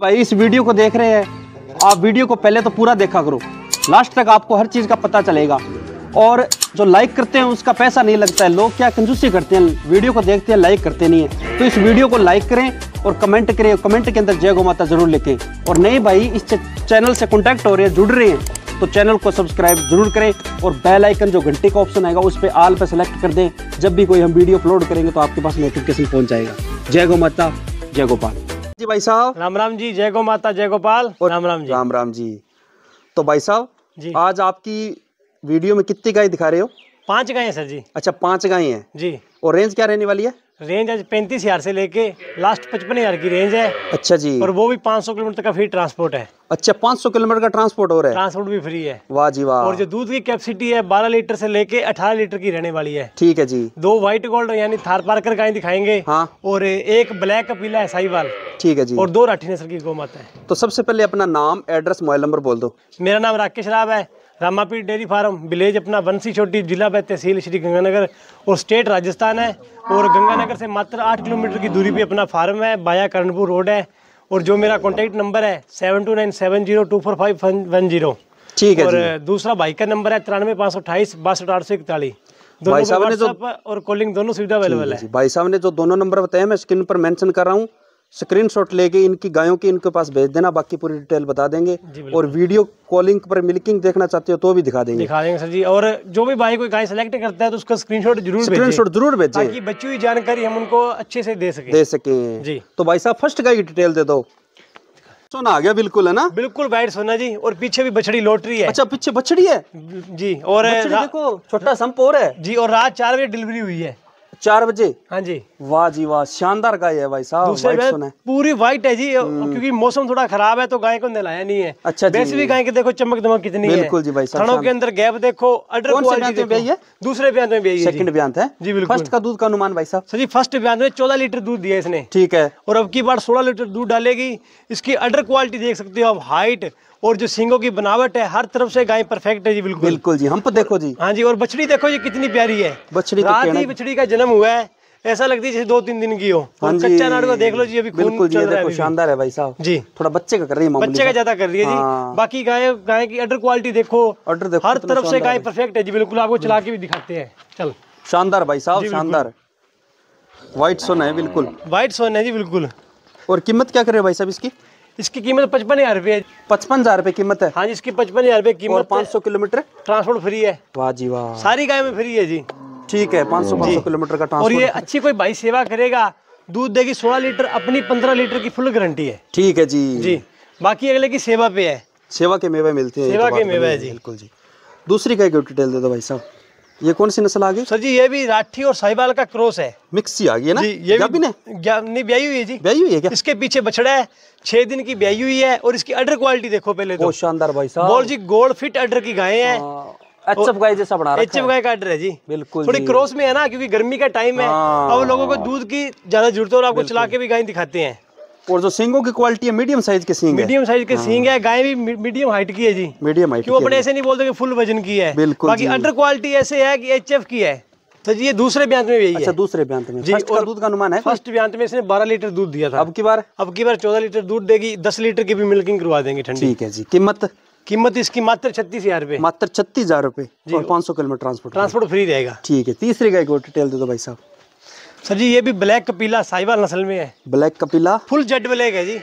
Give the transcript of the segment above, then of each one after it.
भाई इस वीडियो को देख रहे हैं आप वीडियो को पहले तो पूरा देखा करो लास्ट तक आपको हर चीज़ का पता चलेगा और जो लाइक करते हैं उसका पैसा नहीं लगता है लोग क्या कंजूसी करते हैं वीडियो को देखते हैं लाइक करते नहीं है तो इस वीडियो को लाइक करें और कमेंट करें कमेंट के अंदर जय गो माता जरूर लिखें और नहीं भाई इस चैनल से कॉन्टैक्ट हो रहे हैं जुड़ रहे हैं तो चैनल को सब्सक्राइब जरूर करें और बेल आइकन जो घंटे का ऑप्शन आएगा उस पर आल पर सेलेक्ट कर दें जब भी कोई हम वीडियो अपलोड करेंगे तो आपके पास नोटिफिकेशन पहुंच जाएगा जय गो माता जय गोपाल जी भाई साहब राम राम जी जय गो माता जय गोपाल और राम राम जी राम राम जी तो भाई साहब जी आज आपकी वीडियो में कितनी गाय दिखा रहे हो पांच गाय है सर जी अच्छा पांच गाय हैं जी और रेंज क्या रहने वाली है रेंज आज पैंतीस हजार से लेके लास्ट पचपन हजार की रेंज है अच्छा जी और वो भी पाँच सौ किलोमीटर का फ्री ट्रांसपोर्ट है अच्छा 500 किलोमीटर का ट्रांसपोर्ट हो रहा है ट्रांसपोर्ट भी फ्री है वाह जी वाह और जो दूध की कैपेसिटी है 12 लीटर से लेके 18 लीटर की रहने वाली है ठीक है जी दो व्हाइट गोल्ड यानी थार पार्कर का दिखाएंगे हाँ और एक ब्लैक पीला है साहिवाल ठीक है जी और दो राठी नसल की गौ माता है तो सबसे पहले अपना नाम एड्रेस मोबाइल नंबर बोल दो मेरा नाम राकेश राव है रामापीर डेयरी फार्म विलेज अपना वंशी छोटी जिला व तहसील श्री गंगानगर और स्टेट राजस्थान है और गंगानगर से मात्र आठ किलोमीटर की दूरी पे अपना फार्म है बाया करणपुर रोड है और जो मेरा कॉन्टैक्ट नंबर है seven two nine seven zero two four five one zero ठीक है और दूसरा भाई का नंबर है तिरानवे पाँच सौ अट्ठाईस बासठ आठ सौ इकतालीस भाई साहब ने जो और कॉलिंग दोनों सुविधा अवेलेबल है भाई साहब ने जो दोनों नंबर बताए मैं स्क्रीन पर मेंशन कर रहा हूँ स्क्रीनशॉट लेके इनकी गायों की इनके पास भेज देना बाकी पूरी डिटेल बता देंगे और वीडियो कॉलिंग पर मिल्किंग देखना चाहते हो तो भी दिखा देंगे दिखा देंगे सर जी और जो भी भाई कोई गाय सेलेक्ट करता है तो उसका स्क्रीनशॉट जरूर स्क्रीनशॉट जरूर भेजे ताकि हुई जानकारी हम उनको अच्छे से दे सके दे सके जी तो भाई साहब फर्स्ट गाय की डिटेल दे दो सोना आ गया बिल्कुल है ना बिल्कुल वाइट सोना जी और पीछे भी बछड़ी लौट रही है अच्छा पीछे बछड़ी है जी और देखो छोटा संप और है जी और रात चार बजे डिलीवरी हुई है चार बजे हाँ जी वाह जी वाह शानदार गाय है भाई साहब दूसरे पूरी व्हाइट है जी हम्म। क्योंकि मौसम थोड़ा खराब है तो गाय को नहलाया नहीं है अच्छा जी वैसे भी गाय के देखो चमक दमक कितनी है बिल्कुल जी भाई थनों के अंदर गैप देखो अडर दूसरे ब्यांत में ब्याई सेकंड ब्यांत है जी बिल्कुल फर्स्ट का दूध का अनुमान भाई साहब सर जी फर्स्ट ब्यांत में चौदह लीटर दूध दिया इसने ठीक है और अब की बार सोलह लीटर दूध डालेगी इसकी अडर क्वालिटी देख सकते हो आप हाइट और जो सिंगों की बनावट है हर तरफ से गाय परफेक्ट है जी बिल्कुल बिल्कुल जी हम पर तो देखो जी हाँ जी और बछड़ी देखो जी कितनी प्यारी है बछड़ी तो रात ही बछड़ी का जन्म हुआ है ऐसा लगती है जैसे दो तीन दिन की हो हाँ जी। कच्चा नाड़ को देख लो जी अभी बिल्कुल जी देखो शानदार है भाई साहब जी थोड़ा बच्चे का कर रही है बच्चे का ज्यादा कर रही है जी हाँ। बाकी गाय गाय की अडर क्वालिटी देखो अडर देखो हर तरफ से गाय परफेक्ट है जी बिल्कुल आपको चला के भी दिखाते हैं चल शानदार भाई साहब शानदार व्हाइट सोना है बिल्कुल व्हाइट सोना है जी बिल्कुल और कीमत क्या कर रहे हो भाई साहब इसकी इसकी कीमत पचपन हजार रुपये पचपन हजार रुपये कीमत है हाँ जी इसकी पचपन हजार रुपये कीमत पाँच सौ किलोमीटर ट्रांसपोर्ट फ्री है वाह जी वाह सारी गाय में फ्री है जी ठीक है पाँच सौ पाँच सौ किलोमीटर का ट्रांसपोर्ट और ये अच्छी कोई भाई सेवा करेगा दूध देगी सोलह लीटर अपनी पंद्रह लीटर की फुल गारंटी है ठीक है जी जी बाकी अगले की सेवा पे है सेवा के मेवे मिलते हैं सेवा तो के मेवे है जी बिल्कुल जी दूसरी गाय की डिटेल दे दो भाई साहब ये कौन सी नस्ल आ गई सर जी ये भी राठी और साहिबाल का क्रॉस है ही आ गई है ना ये भी नहीं ब्याई हुई है जी ब्याई हुई है क्या इसके पीछे बछड़ा है छह दिन की ब्याई हुई है और इसकी अडर क्वालिटी देखो पहले तो शानदार भाई साहब बोल जी गोल फिट अडर की गाय है एचएफ गाय जैसा बना एचएफ गाय का है जी बिल्कुल थोड़ी क्रॉस में है ना क्योंकि गर्मी का टाइम है हाँ। अब लोगों को दूध की ज्यादा जरूरत है और आपको चला के भी गाय दिखाते हैं और जो सींगों की क्वालिटी है मीडियम साइज के सिंग मीडियम साइज के हाँ। सिंग है गाय भी मीडियम हाइट की है जी मीडियम हाइट क्यों अपने ऐसे नहीं बोलते फुल वजन की है बिल्कुल बाकी अंडर क्वालिटी ऐसे है की एच की है तो जी ये दूसरे ब्यांत में भी अच्छा, दूसरे ब्यांत में जी और दूध का अनुमान है फर्स्ट ब्यांत में इसने 12 लीटर दूध दिया था अब की बार अब की बार 14 लीटर दूध देगी 10 लीटर की भी मिल्किंग करवा देंगे ठंडी ठीक है जी कीमत कीमत इसकी मात्र छत्तीस हजार रुपए मात्र छत्तीस हजार रुपए जी पांच सौ किलोमीटर ट्रांसपोर्ट ट्रांसपोर्ट फ्री रहेगा ठीक है तीसरी गाय को डिटेल दे दो भाई साहब सर जी ये भी ब्लैक कपीला साहिबाल नस्ल में है ब्लैक कपीला फुल जेड ब्लैक है जी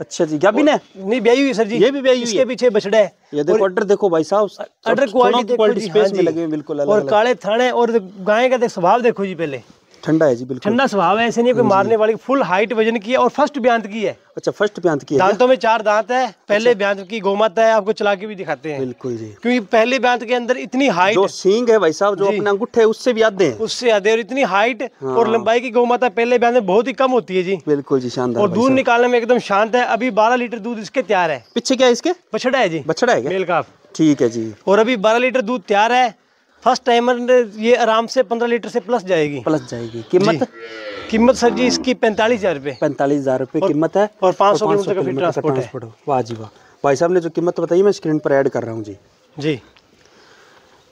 अच्छा जी क्या भी ना नहीं ब्याई हुई सर जी ये भी ब्याई हुई इसके पीछे बछड़ा है ये देखो ऑर्डर देखो भाई साहब ऑर्डर क्वालिटी देखो स्पेस हाँ में लगे बिल्कुल और काले थाने और गाय का स्वभाव देखो जी पहले ठंडा है जी बिल्कुल ठंडा स्वभाव है ऐसे नहीं कोई हाँ मारने वाली फुल हाइट वजन की है और फर्स्ट ब्यांत की है अच्छा फर्स्ट ब्यांत की है दांतों में चार दांत है अच्छा। पहले अच्छा। ब्यांत की गोमाता है आपको चला के भी दिखाते हैं बिल्कुल जी क्योंकि पहले ब्यांत के अंदर इतनी हाइट जो सींग है भाई साहब जो अपना अंगूठे है उससे भी आधे उससे आधे और इतनी हाइट और हाँ। लंबाई की गौमाता पहले ब्यांत में बहुत ही कम होती है जी बिल्कुल जी शानदार और दूध निकालने में एकदम शांत है अभी बारह लीटर दूध इसके तैयार है पीछे क्या है इसके बछड़ा है जी बछड़ा है ठीक है जी और अभी बारह लीटर दूध तैयार है फर्स्ट टाइमर ये आराम से पंद्रह लीटर से प्लस जाएगी प्लस जाएगी कीमत कीमत सर जी इसकी पैंतालीस हजार रुपये पैंतालीस हजार रुपये कीमत है और पाँच सौ किलोमीटर ट्रांसपोर्ट वाह जी वाह भाई साहब ने जो कीमत बताई मैं स्क्रीन पर ऐड कर रहा हूँ जी जी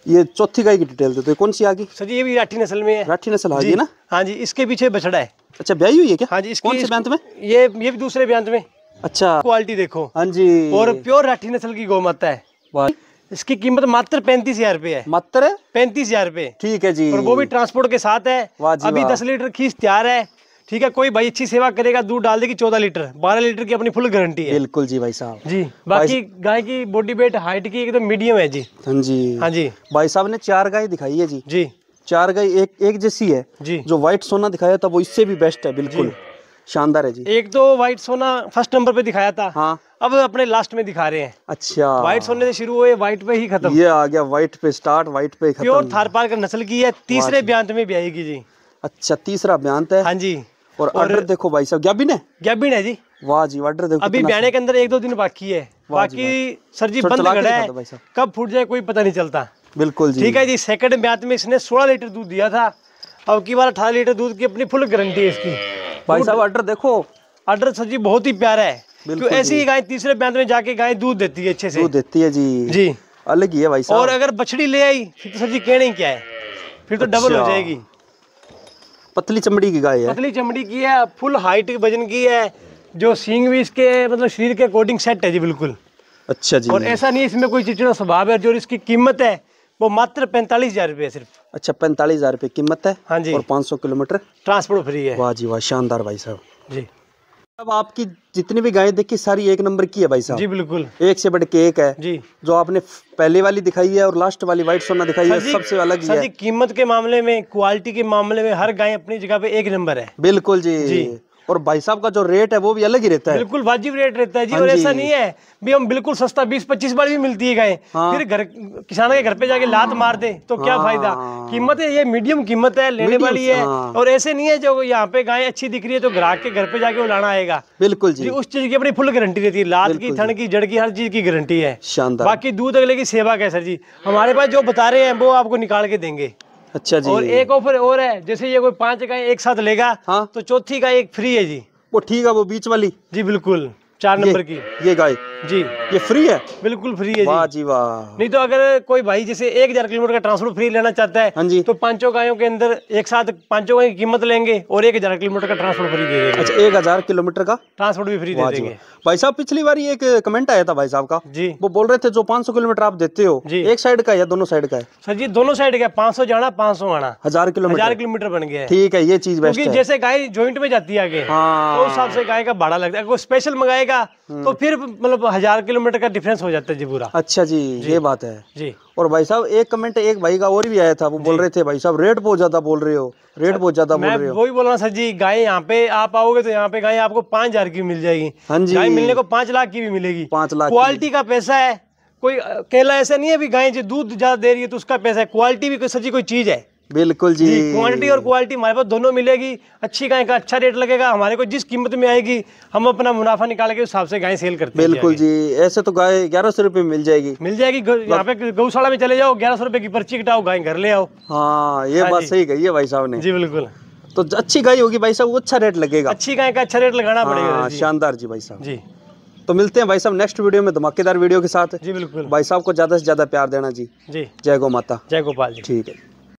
ये चौथी गाय की डिटेल देते कौन सी आ गई सर ये भी राठी नस्ल में है राठी नस्ल आ गई ना हाँ जी इसके पीछे बछड़ा है अच्छा ब्याई हुई है क्या हाँ जी कौन से ब्यांत में ये ये भी दूसरे ब्यांत में अच्छा क्वालिटी देखो हाँ जी और प्योर राठी नस्ल की गौ माता है वाह इसकी कीमत मात्र पैंतीस हजार रूपए है मात्र पैंतीस हजार रूपए ठीक है जी और वो भी ट्रांसपोर्ट के साथ है अभी दस लीटर खीस तैयार है ठीक है कोई भाई अच्छी सेवा करेगा दूध डाल देगी चौदह लीटर बारह लीटर की अपनी फुल गारंटी है बिल्कुल जी भाई साहब जी बाकी गाय की बॉडी वेट हाइट की एकदम मीडियम है जी हाँ जी हाँ जी भाई साहब ने चार गाय दिखाई है जी जी चार गाय एक एक जैसी है जी जो व्हाइट सोना दिखाया था वो इससे भी बेस्ट है बिल्कुल शानदार है जी एक तो व्हाइट सोना फर्स्ट नंबर पे दिखाया था हाँ अब अपने लास्ट में दिखा रहे हैं अच्छा व्हाइट सोने से शुरू हुए व्हाइट पे ही खत्म ये आ गया व्हाइट पे स्टार्ट व्हाइट पे खत्म थार पार कर नस्ल की है तीसरे ब्यांत में भी आएगी जी अच्छा तीसरा ब्यांत है हाँ जी और ऑर्डर देखो भाई साहब गैबिन है गैबिन है जी वाह जी ऑर्डर देखो अभी ब्याने के अंदर एक दो दिन बाकी है बाकी सर जी बंद खड़ा है कब फूट जाए कोई पता नहीं चलता बिल्कुल जी ठीक है जी सेकंड ब्यांत में इसने सोलह लीटर दूध दिया था अब की बार अठारह लीटर दूध की अपनी फुल गारंटी है इसकी भाई साहब अडर देखो अडर सर बहुत ही प्यारा है बिल्कुल ऐसी गाय तीसरे ब्यांत में जाके गाय दूध देती है अच्छे से दूध देती है जी जी अलग ही है भाई साहब और अगर बछड़ी ले आई फिर तो सर जी कहने क्या है फिर तो डबल हो अच्छा। जाएगी पतली चमड़ी की गाय है पतली चमड़ी की है फुल हाइट के वजन की है जो सींग भी इसके मतलब शरीर के अकॉर्डिंग सेट है जी बिल्कुल अच्छा जी और ऐसा नहीं इसमें कोई चिड़चिड़ा स्वभाव है जो इसकी कीमत है वो मात्र पैंतालीस हजार रुपये सिर्फ अच्छा पैंतालीस हजार रुपये कीमत है हाँ जी और पाँच सौ किलोमीटर ट्रांसपोर्ट फ्री है वाह जी वाह शानदार भाई साहब जी अब आपकी जितनी भी गायें देखी सारी एक नंबर की है भाई साहब जी बिल्कुल एक से बढ़ के एक है जी जो आपने पहले वाली दिखाई है और लास्ट वाली व्हाइट सोना दिखाई है सबसे अलग है कीमत के मामले में क्वालिटी के मामले में हर गाय अपनी जगह पे एक नंबर है बिल्कुल जी, जी। और भाई साहब का जो रेट है वो भी अलग ही रहता है बिल्कुल वाजिब रेट रहता है जी हाँ और ऐसा नहीं है भी हम बिल्कुल सस्ता बीस पच्चीस बार भी मिलती है गाय हाँ। फिर घर किसान के घर पे जाके लात मार दे तो क्या हाँ। फायदा कीमत है ये मीडियम कीमत है लेने वाली है और ऐसे नहीं है जो यहाँ पे गाय अच्छी दिख रही है तो ग्राहक के घर पे जाके वो लाना आएगा बिल्कुल जी उस चीज की अपनी फुल गारंटी रहती है लात की थन की जड़ की हर चीज की गारंटी है बाकी दूध अगले की सेवा कैसे जी हमारे पास जो बता रहे हैं वो आपको निकाल के देंगे अच्छा जी और एक ऑफर और है जैसे ये कोई पांच गाय एक साथ लेगा हाँ तो चौथी गाय एक फ्री है जी वो ठीक है वो बीच वाली जी बिल्कुल चार नंबर की ये गाय जी ये फ्री है बिल्कुल फ्री है वाह जी वाह नहीं तो अगर कोई भाई जैसे एक हजार किलोमीटर का ट्रांसपोर्ट फ्री लेना चाहता है हाँ जी तो पांचों गायों के अंदर एक साथ पांचों गायों की कीमत लेंगे और एक हजार किलोमीटर का ट्रांसपोर्ट फ्री देंगे अच्छा एक हजार किलोमीटर का ट्रांसपोर्ट भी फ्री दे देंगे भाई साहब पिछली बार एक कमेंट आया था भाई साहब का जी वो बोल रहे थे जो पांच किलोमीटर आप देते हो जी एक साइड का या दोनों साइड का है सर जी दोनों साइड का पांच सौ जाना पांच सौ आना हजार किलोमीटर हजार किलोमीटर बन गया ठीक है ये चीज बेस्ट जैसे गाय ज्वाइंट में जाती है आगे हाँ। तो उस हिसाब से गाय का भाड़ा लगता है स्पेशल मंगाएगा तो हम्म। फिर मतलब हजार किलोमीटर का डिफरेंस हो जाता है जी पूरा अच्छा जी, जी ये बात है जी और भाई साहब एक कमेंट एक भाई का और भी आया था वो बोल रहे थे भाई साहब रेट बहुत ज्यादा बोल रहे हो रेट बहुत ज्यादा बोल रहे हो वही बोल रहा सर जी गाय यहाँ पे आप आओगे तो यहाँ पे गाय आपको पांच हजार की मिल जाएगी हाँ जी गाय मिलने को पांच लाख की भी मिलेगी पांच लाख क्वालिटी का पैसा है कोई केला ऐसा नहीं है गाय जो दूध ज्यादा दे रही है तो उसका पैसा है क्वालिटी भी सर जी कोई चीज है बिल्कुल जी, जी क्वांटिटी और क्वालिटी हमारे पास दोनों मिलेगी अच्छी गाय का अच्छा रेट लगेगा हमारे को जिस कीमत में आएगी हम अपना मुनाफा निकाल के हिसाब से गाय सेल करते हैं बिल्कुल जी ऐसे तो गाय ग्यारह सौ रुपए मिल जाएगी मिल जाएगी यहाँ पे गौशाला में चले जाओ ग्यारह सौ रुपए की पर्ची कटाओ गाय घर ले आओ हाँ ये हाँ बात सही कही है भाई साहब ने जी बिल्कुल तो अच्छी गाय होगी भाई साहब वो अच्छा रेट लगेगा अच्छी गाय का अच्छा रेट लगाना पड़ेगा हाँ, शानदार जी भाई साहब जी तो मिलते हैं भाई साहब नेक्स्ट वीडियो में धमाकेदार वीडियो के साथ जी बिल्कुल भाई साहब को ज्यादा से ज्यादा प्यार देना जी जी जय गो माता जय गोपाल जी ठीक है